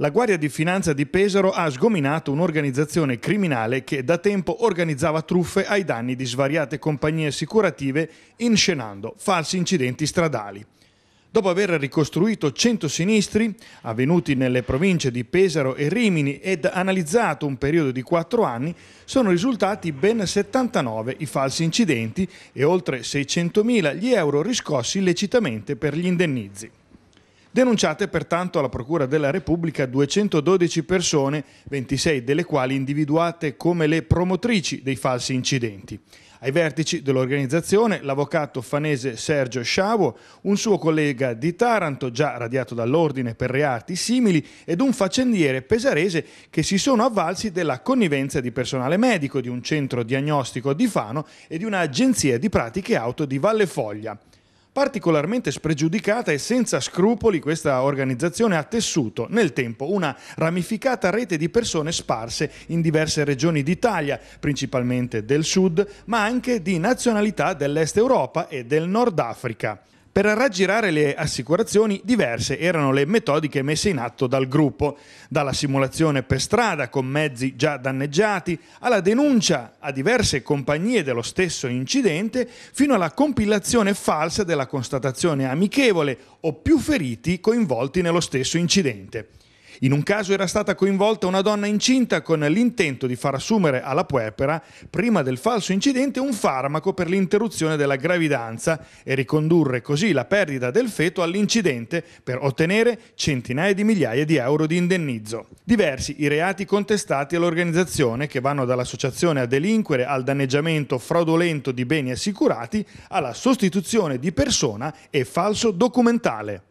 La Guardia di Finanza di Pesaro ha sgominato un'organizzazione criminale che da tempo organizzava truffe ai danni di svariate compagnie assicurative inscenando falsi incidenti stradali. Dopo aver ricostruito 100 sinistri avvenuti nelle province di Pesaro e Rimini ed analizzato un periodo di 4 anni, sono risultati ben 79 i falsi incidenti e oltre 600.000 gli euro riscossi illecitamente per gli indennizi. Denunciate pertanto alla Procura della Repubblica 212 persone, 26 delle quali individuate come le promotrici dei falsi incidenti. Ai vertici dell'organizzazione l'avvocato fanese Sergio Sciavo, un suo collega di Taranto già radiato dall'ordine per reati simili ed un faccendiere pesarese che si sono avvalsi della connivenza di personale medico di un centro diagnostico di Fano e di un'agenzia di pratiche auto di Valle Foglia. Particolarmente spregiudicata e senza scrupoli questa organizzazione ha tessuto nel tempo una ramificata rete di persone sparse in diverse regioni d'Italia, principalmente del sud, ma anche di nazionalità dell'Est Europa e del Nord Africa. Per raggirare le assicurazioni diverse erano le metodiche messe in atto dal gruppo, dalla simulazione per strada con mezzi già danneggiati, alla denuncia a diverse compagnie dello stesso incidente, fino alla compilazione falsa della constatazione amichevole o più feriti coinvolti nello stesso incidente. In un caso era stata coinvolta una donna incinta con l'intento di far assumere alla puepera, prima del falso incidente, un farmaco per l'interruzione della gravidanza e ricondurre così la perdita del feto all'incidente per ottenere centinaia di migliaia di euro di indennizzo. Diversi i reati contestati all'organizzazione che vanno dall'associazione a delinquere al danneggiamento fraudolento di beni assicurati alla sostituzione di persona e falso documentale.